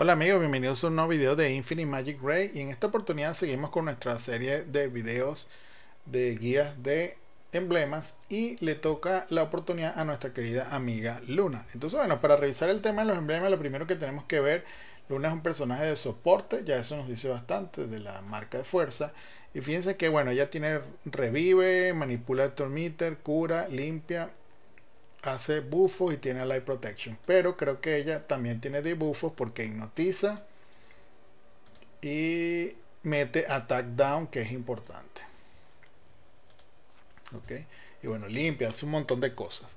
Hola amigos, bienvenidos a un nuevo video de Infinite Magic Ray y en esta oportunidad seguimos con nuestra serie de videos de guías de emblemas y le toca la oportunidad a nuestra querida amiga Luna. Entonces bueno, para revisar el tema de los emblemas lo primero que tenemos que ver, Luna es un personaje de soporte, ya eso nos dice bastante de la marca de fuerza y fíjense que bueno, ella tiene revive, manipula el tormiter, cura, limpia hace buffos y tiene Light Protection. Pero creo que ella también tiene debuffos porque hipnotiza y mete Attack Down, que es importante. ¿Ok? Y bueno, limpia, hace un montón de cosas.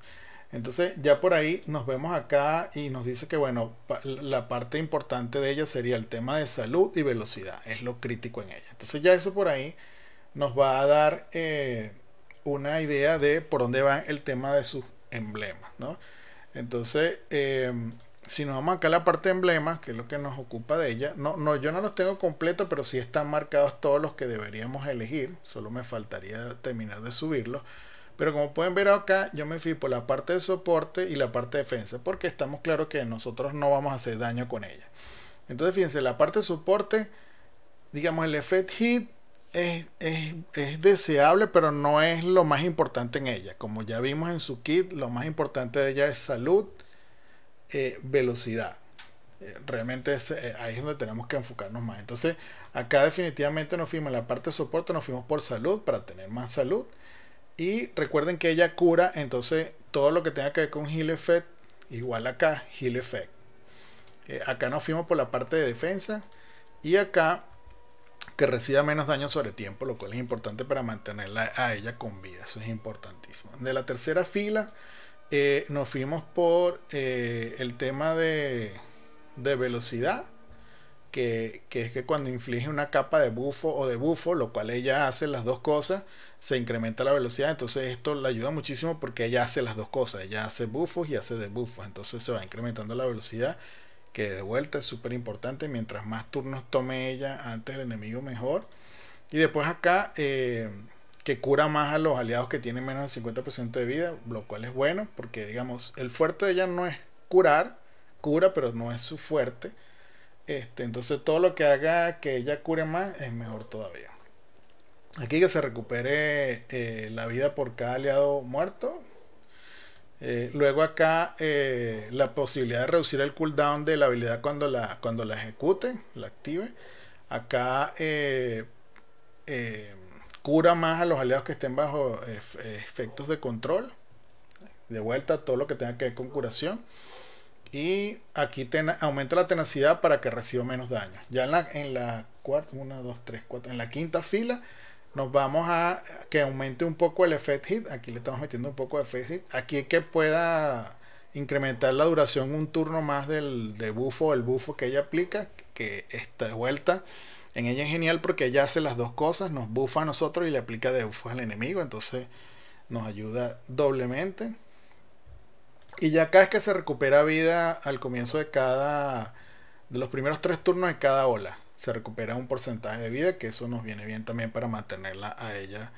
Entonces ya por ahí nos vemos acá y nos dice que bueno, la parte importante de ella sería el tema de salud y velocidad, es lo crítico en ella. Entonces ya eso por ahí nos va a dar eh, una idea de por dónde va el tema de sus emblema, ¿no? Entonces, em, si nos vamos acá a la parte de que es lo que nos ocupa de ella, no, no, yo no los tengo completos, pero sí están marcados todos los que deberíamos elegir, solo me faltaría terminar de subirlos. Pero como pueden ver acá, yo me fui por la parte de soporte y la parte de defensa, porque estamos claros que nosotros no vamos a hacer daño con ella. Entonces, fíjense, la parte de soporte, digamos el effect hit es, deseable, pero no es lo más importante en ella. Como ya vimos en su kit, lo más importante de ella es salud, y eh, velocidad. Eh, realmente es, eh, ahí es donde tenemos que enfocarnos más. Entonces, acá definitivamente nos fuimos en la parte de soporte, nos fuimos por salud, para tener más salud. Y recuerden que ella cura, entonces todo lo que tenga que ver con Heal Effect, igual acá, Heal Effect. acá nos fuimos por la parte de defensa. Y acá que reciba menos daño sobre tiempo, lo cual es importante para mantenerla a ella con vida. Eso es importantísimo. De la tercera fila eh, nos fuimos por eh, el tema de, velocidad. Que, que, es que cuando inflige una capa de bufo o de bufo, lo cual ella hace las dos cosas, se incrementa la velocidad. Entonces esto le ayuda muchísimo porque ella hace las dos cosas. Ella hace bufos y hace de bufos. Entonces se va incrementando la velocidad que de vuelta es súper importante. Mientras más turnos tome ella antes el enemigo, mejor. Y después acá, eh, que cura más a los aliados que tienen menos del 50% de vida, lo cual es bueno, porque digamos, el fuerte de ella no es curar, cura, pero no es su fuerte. Este, entonces todo lo que haga que ella cure más es mejor todavía. Aquí que se recupere eh, la vida por cada aliado muerto, eh, luego acá eh, la posibilidad de reducir el cooldown de la habilidad cuando la, cuando la ejecute, la active. Acá eh, cura más a los aliados que estén bajo efectos de control. De vuelta todo lo que tenga que ver con curación. Y aquí aumenta la tenacidad para que reciba menos daño. Ya en la, en la cuarta, una, dos, tres, cuatro, en la quinta fila nos vamos a que aumente un poco el effect hit. Aquí le estamos metiendo un poco de effect hit. Aquí que pueda incrementar la duración un turno más del de bufo el bufo que ella aplica. Que está de vuelta. En ella es genial porque ella hace las dos cosas. Nos bufa a nosotros y le aplica de bufo al enemigo. Entonces nos ayuda doblemente. Y ya acá es que se recupera vida al comienzo de cada. de los primeros tres turnos de cada ola se recupera un porcentaje de vida, que eso nos viene bien también para mantenerla a ella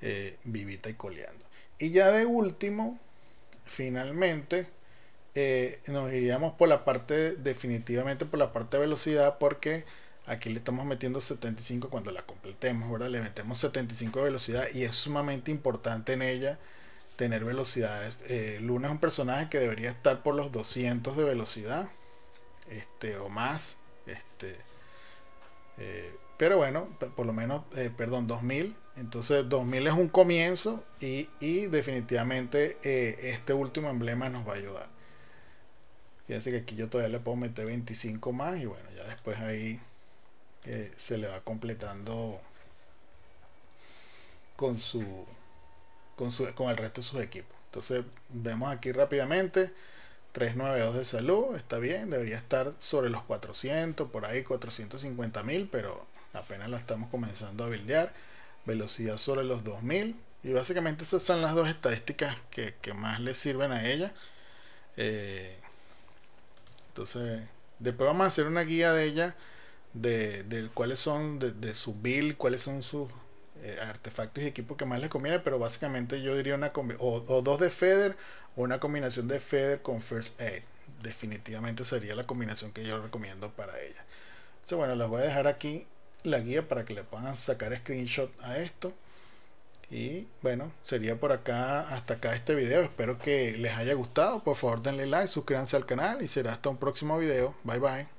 eh, vivita y coleando. Y ya de último, finalmente, eh, nos iríamos por la parte, definitivamente por la parte de velocidad, porque aquí le estamos metiendo 75 cuando la completemos, ¿verdad? Le metemos 75 de velocidad y es sumamente importante en ella tener velocidades. Eh, Luna es un personaje que debería estar por los 200 de velocidad, este, o más, este eh, pero bueno, por lo menos, eh, perdón, 2000. Entonces 2000 es un comienzo y, definitivamente eh, este último emblema nos va a ayudar. Fíjense que aquí yo todavía le puedo meter 25 más y bueno, ya después ahí se le va completando con su, con su con el resto de sus equipos. Entonces vemos aquí rápidamente. 392 de salud, está bien, debería estar sobre los 400, por ahí 450 mil, pero apenas la estamos comenzando a bildear. Velocidad sobre los 2000. Y básicamente esas son las dos estadísticas que, más le sirven a ella. Eh, entonces, después vamos a hacer una guía de ella, de, cuáles son, de, su build, cuáles son sus eh, artefactos y equipos que más le conviene, pero básicamente yo diría una o, o dos de Feder una combinación de Feder con First Aid. Definitivamente sería la combinación que yo recomiendo para ella. Entonces, bueno, les voy a dejar aquí la guía para que le puedan sacar screenshot a esto. Y bueno, sería por acá, hasta acá este video. Espero que les haya gustado. Por favor, denle like, suscríbanse al canal y será hasta un próximo video. Bye bye.